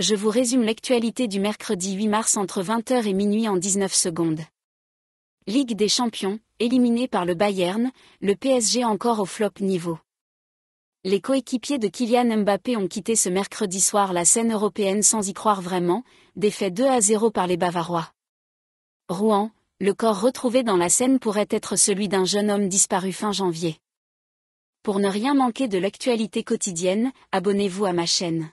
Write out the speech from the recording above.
je vous résume l'actualité du mercredi 8 mars entre 20h et minuit en 19 secondes. Ligue des champions, éliminé par le Bayern, le PSG encore au flop niveau. Les coéquipiers de Kylian Mbappé ont quitté ce mercredi soir la scène européenne sans y croire vraiment, défait 2 à 0 par les Bavarois. Rouen, le corps retrouvé dans la scène pourrait être celui d'un jeune homme disparu fin janvier. Pour ne rien manquer de l'actualité quotidienne, abonnez-vous à ma chaîne.